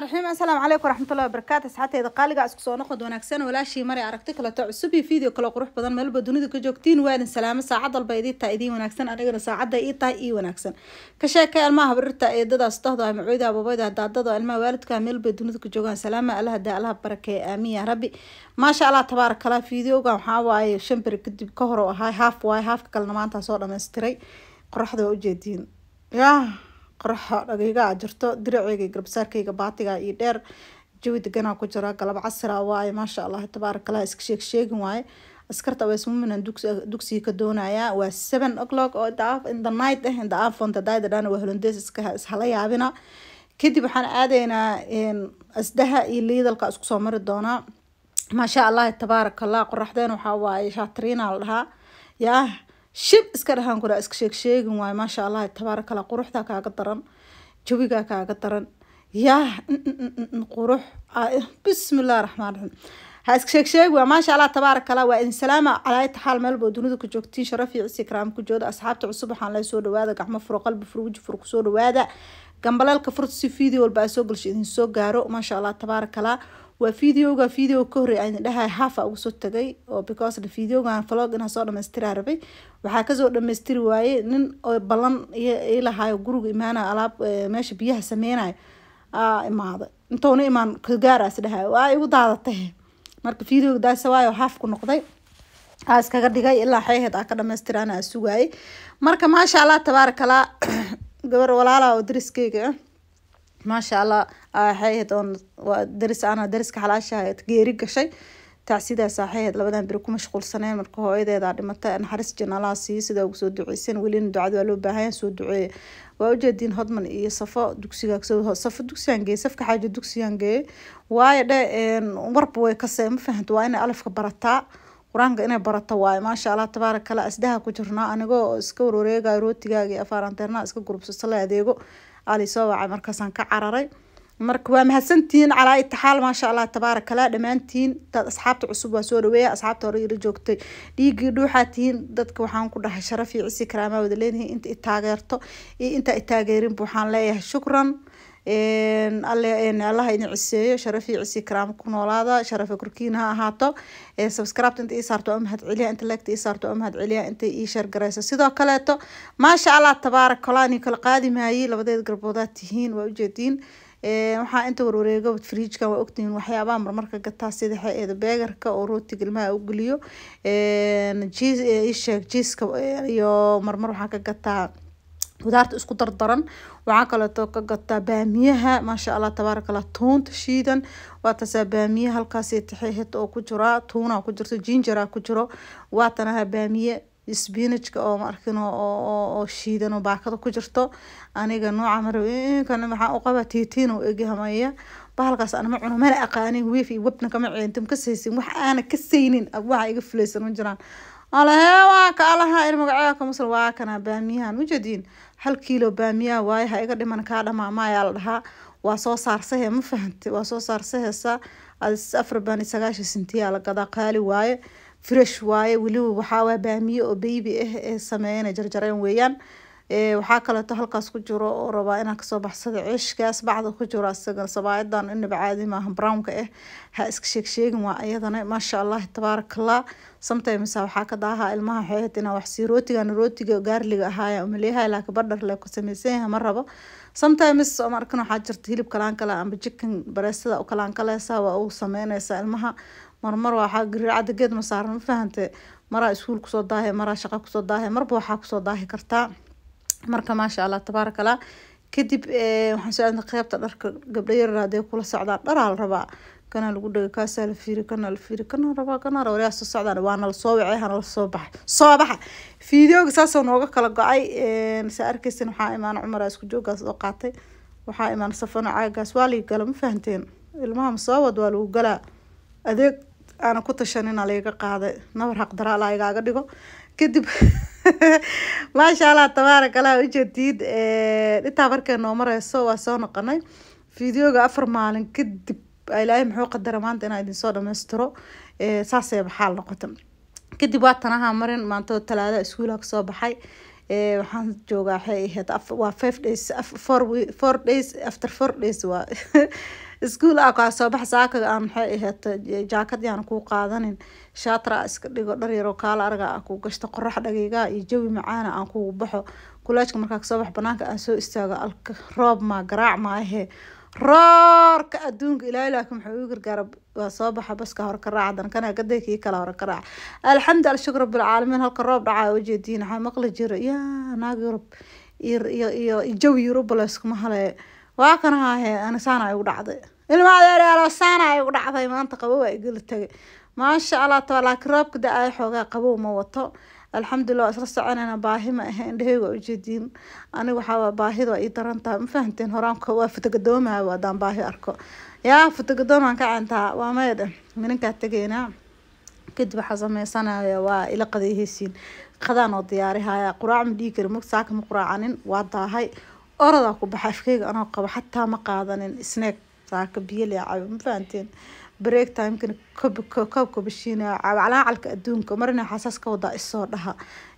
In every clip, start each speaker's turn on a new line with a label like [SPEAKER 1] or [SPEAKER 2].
[SPEAKER 1] raxmaan raxiim asalaamu calaykum waraxmatullahi wabarakaatu asxaabteyda qaaliga isku soo noqod wanaagsan walaashii maray aragti kaleto cusub iyo fiideo kaleo qurux badan meelba dunida ka joogtiin waa idin salaamo saacad dalba idii taa idiin wanaagsan anigana saacadda ii tahay ii wanaagsan ka sheekay almaha barirta eedadaas dahdoah macooyda aboobayda daadada ilmaha waalidka meelba dunida ka joogaan salaama allaha daa allaha barakeeye aamiin yaa rabbi maasha allah tabaarak allah fiideogan waxaa waaye shan kadib ka hor oo ahaa haaf waaye haafka kalena maantaa soo dhammaystiray qoraxda waa ujeediin yah qorxo dhagiga jirto diraceyga iyo garbasaarkayga baatiga iyo dheer jawi deganaa ku jira galab casira ah waaye maasha allah tabaarakallah iska sheeg sheegin waaye askarta wasmuminan dugsiga ka doonaya waa seven o'clock oo in the night eh in the afon tadaayda waa holondeys iska ishala yaabina kadib waxaan aadaynaa asdaha iyo liidalka isku soo mari doonaa maasha allah tabaarakallah qoraxdeen waxaa waaye shaatiriina la dhahaa yaah shib iska dhahaan kuraa iska sheegsheegin waay maasha allah tabaarakala quruxda kaaga daran jawigaa kaaga daran yaa qurux ah, eh, bismillahi raxmaan raxiim ha iska sheeg waa maasha allah tabaarakala waa idin salaama calaayta xaal meel boo dunida ku joogtiin sharaf cisi karaam ku jooda asxaabta cusub waxaan lay soo dhawaada gacmo furo qalbi furo weji furo kusoo dhawaada gambalaalka furta si fiideo walba aa soo galsho idin soo gaaro maasha allah tabaarakala waa videoga video ka horey aindhahay hafa ugu tagay oo because videogan vlog inaa soo dhamaystira rabay waxaa kasoo dhamaystiri waaye nin oo balan ilahayo guriga imaanayo alaab meesha biyaha sameynayo aa imaaday imaan kagaaraas dhahayo waa igu daadatay marka videoga daasawaayo haaf ku noqday aa iskaga dhigay ilaa xeeheed aa ka dhamaystiraan aa sugaayay marka maasha allah tabaarakallah gabar walaalaha oo dariskeyga ah maasha allah waxayhayd oon waa daris ana dariska xalaashahayd geeri gashay taa sidaas waxay ahayd labadan beri ku mashquulsaneen marka hooyadeeda dhimata naxariis janaalaha siiyo sidaa ugu soo duceysan welina ducada waa loo baahanya soo duceeya waa ujeediin hodman iyo safo dugsiga safo geeyey safka xaajo dugsigan geeyey waayo dhe warba way kasee ma fahamta waa inay alafka barataa qur-aanka inay barata waayo maasha allah tabaaraka allah asdaha ku jirnaa anigoo iska warwareegayo rootigaaga iyo iska iska la adeego alisoo wacay markaasaan ka cararay marka waa mahadsantihiin calaa itixaal maasha allah tabaarak allah dhammaantiin dad asxaabta cusub waa soo dhaweeya asxaabta hore ila joogtay dhiigii dhuuxaa tihiin dadka waxaan ku dhahay sharaf iyo cisi karaamaa wada leenihiin inta itaageerto iyo inta i taageerinba waxaan leeyahay shukran allaha idin ciseeyo sharafii cisi karaama ku noolaada sharafa korkiina ha ahaato subscribeta inta ii saarto oo celiya inta leegta ii saarto oo celiya inta ii shargarayso sidoo kaleeto maasha allah tabaarakallah inay kala qaadi maayey labadeed garboodaad tihiin waa ujeediin waxaa inta warwareego fridjka waa ogtihiin waxyaabaha marmarka gataa sida xeeeda beegarka oo rootiga ilmaha u geliyo jiis jiiska iyo marmar waxaa ka gataa khudaarta isku dardaran waxaa kaleto ka gataa baamiyaha maasha allah tabaaraka allah tuunta shiidan waa taasaa baamiye halkaasi oo ku jiraa tuunaa ku jirto jinjaraa ku jiro waa baamiye sbinajka oo maarkin oo shiidan oo baakada ku jirto aniga nooca markan maxaa u qaba tiitiin oo egahamaya bahalkaas anama cuno mana aqaanin wiif iyo webna kama ceentim kasaysin wax aana ka saynin abwaxa iga fulaysan ma jiraan alhe waa ka alaha in magaceeda kamusal waa kana baamiyahan ujeediin hal kiilo baamiyaa waaye ha iga dhiman kaa dhamaama ayaa la dhahaa waa soo saarsahe ma fahante waa soo saarsaheysa afar baan sagaasha sintiyaa la gadaa qaali waaye fresh waaye weliba waxaa baamiye oo beybi ah ee sameeyana jarjareen weeyaan Eh, waxaa kaleeto halkaas ku jiro oo rabaa inaa kasoo baxsado ceeshkaas bacda ku jiro asaga sabaayadan inaba caadi maaha brownka ah ha iska sheegsheegin waa ayadana maasha allah tabaarakallah sometimes ah waxaa ka daaha ilmaha xeehed inaa waxsii rootigan rootiga gaarliga ahaaya umaleeyahay laakiin badhar le ku samaysan yaha ma rabo sometimes oma arkan waxaa jirta hilib kalaan kale amba jikan bareesada u kalaan kaleysaa waa u sameynaysaa ilmaha marmar waxaa gariircada geed ma saaran ma fahante maraa iskuul kusoo daahe maraa shaqa kusoo daahe marba waxaa kusoo daahi kartaa marka maasha allah tabaarakallah kadib eh, waxaan soo aadnay qaybta dharka gabdho yaryar hadee kula socdaan dharaa la rabaa kanaa lagu dhaga kaasaa la fiiri kanaa la fiiri kanaa rabaa kanaa raba waryaa socdaan waa soo wacay hanala soo baxay soo baxa fiideoga saasoo nooga kala go-ay eh, saa arkaysin waxaa imaan cumar isku jooggaas oo qaatay waxaa imaan safano caagaas waa lii gala ma fahanteen ilmaha masababad waa lagu galaa adeeg aanan ku tashanin laiga qaaday nabar xaqdaraa la ah igaaga dhigo kadib maasha allah tabaaraka allah ujeedid dhintaa eh, markay noo mareyso waa soo noqonay fideoga afar maalin kadib ilaahay muxuu qadara maanta inaa idinsoo dhamaystiro eh, saasay baxaal noqota kadib waa tanaha marin maantoo talaada iskuulaa kasoo baxay eh, waxaan joogaa waxay ahayd waa five days four days after four days waa iskuol aa kaa soo bax saakaga aan maxay ahayd jaakad yaan kuu qaadanin shaatra iska dhigo dharyaro kaala arga a kuu gashto qorax dhagiigaa iyo jawi macaana aan kugu baxo gulaajka markaa kasoo bax banaanka aan soo istaago alka roob maa garaac maahe roorka adduunka ilaahay laakiin maxaa ugu gargaara waa soo baxa baska hore ka raaca dankana gaday kii kale hore ka raaca alxamdu alshukr rabbilcaalamiin halka roob dhacaa ujeediin waxaa maqli jiro yaa naag yurub iyo iyo iyo jawi yurubala iskuma halaya waa kan haahe anisaana igu dhacday ilma adeeryaalosaana igu dhacday maanta qabow a igala tegay maasha allah tabaa laakiin roobka da-ay xoogaa qabow ma wato alxamdulilah isla soconayna baahi ma ahe indhaheyga ujeediin aniga waxaa baahida waa ii daran ma fahanteen horaanka waa futagadoomaaba haddaan baahi arko yaa futagadoonaan ka cayntaa waa mayda mininkaa tegaynaa kadib waxaa sameysanaya waa ila qaday qadaan oo diyaarihaya quraac ma dhigi saaka ma quraacanin waa daahay oradaa ku baxa afkeyga anoo qabo xataa ma qaadanin snack saaka biyo lee cabo ma fahanteen break timekana koobkobashiinaya cabo calaacalka adduunka marina xasaas ka wadaa isoo dhaha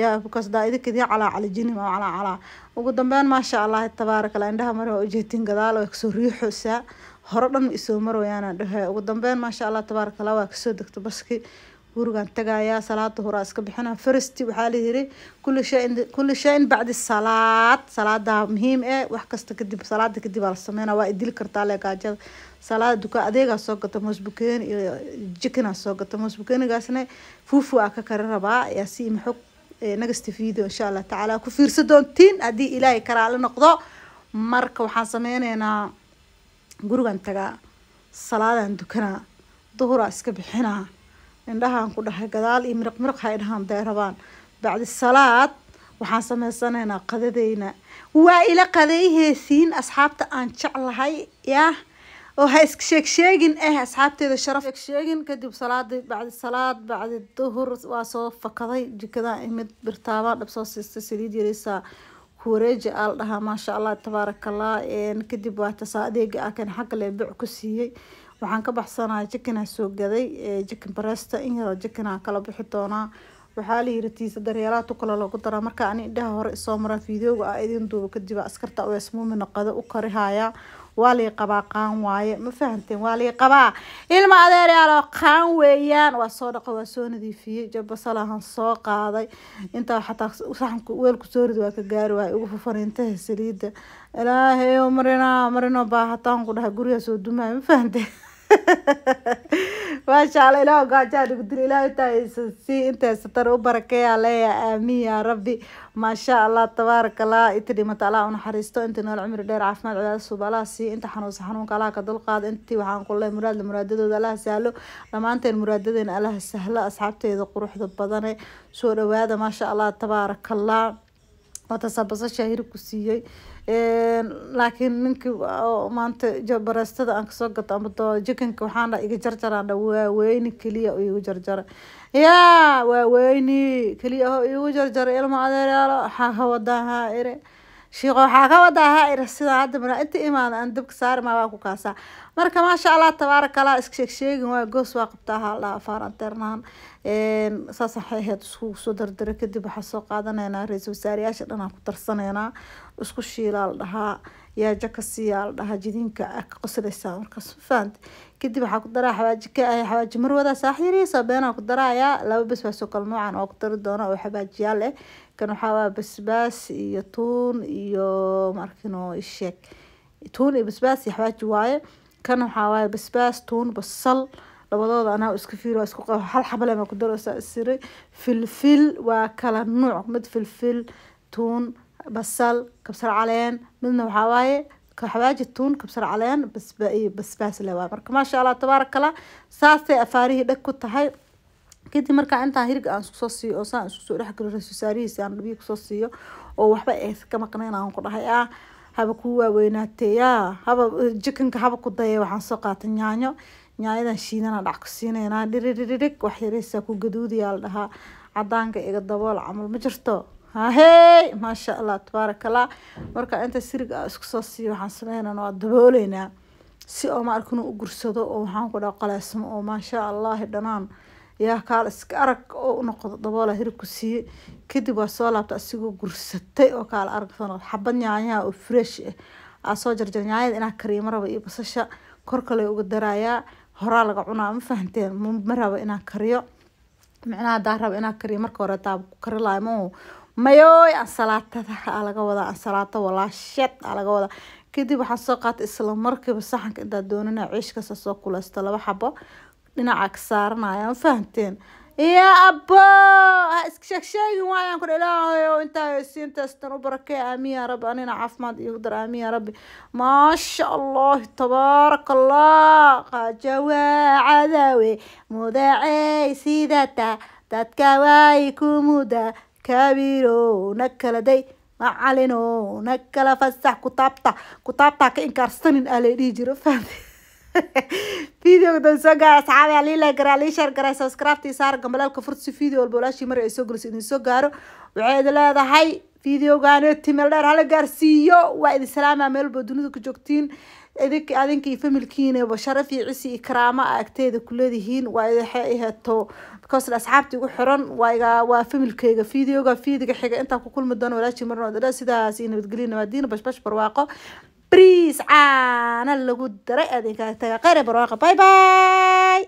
[SPEAKER 1] yaa because daa idinka idin calaacalajini ma calaacalaa ugu dambeyn maasha allah tabaaraka la indhaha marin waa ujeetin gadaal waa kasoo riixoosaa hore dhan ma isoo marwayaana dhahe ugu dambeyn maasha allah tabaaraka waa kasoo degta baski gurigaan tagayaa salaada hora iska bixina first waxaa la yiri kulli shay bacdi salaad salaada muhiim ee eh, wax kasta kadib salaada kadib aa la sameynaa waa idili kartaa le gaajada salaada dukaa adeegaa soo gata moosbukeeni iyo jikinaa soo gata moosbukeenigaasna fuufu aa ka kari rabaa ayaa si ima xog eh, video insha allah tacaala ku fiirsa doontiin haddii ilaahay karaale noqdo marka waxaan sameyneynaa gurigan tagaa salaadaan dukanaa duhuraa iska bixinaa indhahaan ku dhahay gadaal iyo miriq miriq ha bacdi salaad waxaan samaysanaynaa qadadeyna waa ila qadayheesiin asxaabta aan jeclahay yaah oo ha iska sheeg sheegin eh asxaabteeda sharaf sheeg sheegin kadib salaadii bacdi salaad bacdi duhur waa soo fakaday jikadaan imid birtaabaa dhab soo siistay saliid yareysaa kuwareeji aa dhahaa maasha allah tabaarakallah kadib waa tasaa adeega ah kan xagga leebec ku siiyey waxaan ka baxsanaa jikanaa soo gaday eh, jikan baresta in yaroo jikanaa kala bixi doonaa waxaa la yiri tiisa daryeelaha tukala lagu daraa marka ani indhaha hore isoo maran fiidooga ah idin duuba kadib askarta uesmuumi naqado u karihaaya waa lay qabaa qaan waaye ma fahanteen waa lay qabaa ilma adeeryaalo qaan weeyaan waa soo dhaqa waa soo nadiifiyey jabbasalahan soo qaaday intaa xataa saxanku weelku soo ridi waa ka gaari waay ugu fufariintaha saliidda ilaahayo marino marino baahataan ku dhahay gurigaas dumaayo ma fahanteen maasha alla ilaah gaajaa nagu dil ilaah intaa si intaysatan u barakeeya leeya aamiin yaa rabbi maasha allah tabaaraka allah inta dhimata allah unaxariisto inta nool cumri dheer caafimaad cadaada suuba allah sii inta xanuunsa xanuunka allah ka dulqaada intii waxaan qulay muraadla muraadadooda allah sahlo dhammaanteen muraadadeena allah sahlo asxaabteeda quruxda badane soo dhawaada maasha allah tabaaraka allah batasa basasha hiribku siiyey laakiin ninkii maanta bareestada aan kasoo gato ama jikinka waxaan dha iga jarjaraan waaweyni keliya oo igu jarjaray yaa waaweyni keliya oo igu jarjaray ilma adeeryaalo xahawadaahaa ire shiiqo waxaa ka wada ahaa ira sidaa hadda mara inta imaada aan dabka saari saarima waa ku kaasaa marka maasha allah tabaaraka allah iska sheeg waa goos waa qabtaa haldhaa ah, afaar anteernahan saas waxay ahayd isku soo dardara kadib waxaa soo qaadanaynaa ra iisal wasaarayaasha dhan aan ku darsanaynaa isku shiilaa la dhahaa yaa jaka siiya la dhahaa jidinka a ah, ka qosanaysaa markaas fahanta kadib waxaa ku daraa xawaaji ka ah xawaaji marwadaas ah yariisa beenaa ku darayaa laba bas waa soo kala noocan oo ku dari doona oo xabaajiyaal eh kan waxaa waa basbaas iyo tuun iyo maarkino isheeg tuun iyo basbaas iyo xawaaji waaye kan waxaa waaye basbaas tuun basal labadooda anaa iska fiir waa isku qabo hal xabale ku daraysaa isiri filfil waa kala nuuc mid filfil tuun basal kabsar caleen midna waxaa waaye xawaaji tuun kabsar caleen basba iyo basbaas le waay marka maasha allah tabaarakala saasay afaarihii dheg ku tahay kadib markaa intaan hirga aan iskusoo siiyo oo saan iskusoo dhexgalo ra-iisulwasaarihiisi aan dhabiyi kusoo siiyo oo waxba aysa ka maqnayn aan ku dhahay ah haba kuu waaweynaatee haba jikanka haba ku daya waxaan soo qaatay nyaanyo nyaayadan shiidana dhac ku siinaynaa dhiriridhirig wax yareysaa ku gaduudiyaa la dhahaa cadaanka iga dabool camal ma jirto hahey maasha allah tabaaraka allah marka inta sirig a isku soo siiyo waxaan sameynana waa dabooleynaa si oo maarka u gursado oo waxaan ku dhaa oo maasha allahi dhanaan yaa kaal iska arag oo u noqdo daboola hiribku siiye kadib waa soo laabta asigoo gursatay oo kaala aragsan xabad nyaanyaha oo fresh ah aa soo jarjar nyaanyada inaa kariyo maraba iyo basasha kor kale uga darayaa horaa laga cunaa ma fahanteen maraba inaan kariyo micnaha hadaa raba inaa kariyo marka hore taab ku kari lahay ma mayooy ansalaatada alaga ah, laga wadaa ansalaato walaasheed alaga ah, laga wadaa kadib waxaan soo qaatay isla markiiba saxanka intaa doonina ciishkasa soo kuleysto laba xabo dhinaca ka saaranaya ma fahamteen iyo abo ha iskasheegsheegin waayaan kudha ilaahayo intaa siintaastan u barakee aamiin yaa rabbi anina caafimaad iigu dar aamiin yaa rabbi maasha allahi tabaaraka allah qaajawaa cadawe mudacey sidata dadka waay ku muda كبيرو نكلا داي macalino nakala fasax kutaabta kutaabtaa ka inkaarsanin aa la dhihi jiro fahamtay videoga dan soo gaara asxaabi aa lii like garaa lii subscribe-tii saar gambalaalka fursi video walba walaashii mar ay soo geliso idin soo gaaro waxay idin leedahay videogaani timel dheer hala gaarsiiyo waa idin salaamaa meel walba dunida ku joogtiin adinkai familkiinaba sharaf iyo cisi iyo karaamo a agteeda kuleedihiin waa waxay aheeto because asxaabta igu xiran waa waa familkeyga videoga fiidiga xiga intaa ku kulmi doono walaashi marnoodadha sidaas iyo nabadgelyo nabaadiina bashbash barwaaqo briis caana lagu daray adinkaa taga kheyr barwaaqo bye bye